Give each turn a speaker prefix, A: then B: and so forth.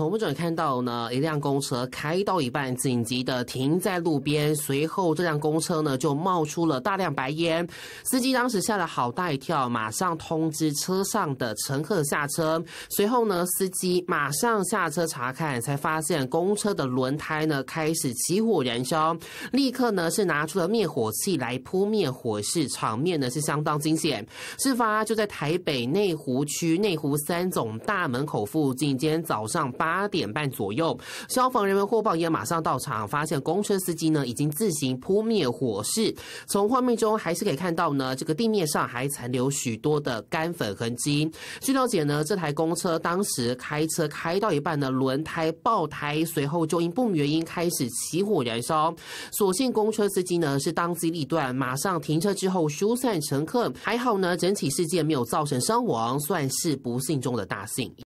A: 我们准看到呢，一辆公车开到一半，紧急的停在路边。随后，这辆公车呢就冒出了大量白烟，司机当时吓了好大一跳，马上通知车上的乘客下车。随后呢，司机马上下车查看，才发现公车的轮胎呢开始起火燃烧，立刻呢是拿出了灭火器来扑灭火势，场面呢是相当惊险。事发就在台北内湖区内湖三总大门口附近，今天早上。八点半左右，消防人员获报也马上到场，发现公车司机呢已经自行扑灭火势。从画面中还是可以看到呢，这个地面上还残留许多的干粉痕迹。据了解呢，这台公车当时开车开到一半呢，轮胎爆胎，随后就因不明原因开始起火燃烧。所幸公车司机呢是当机立断，马上停车之后疏散乘客，还好呢，整体事件没有造成伤亡，算是不幸中的大幸。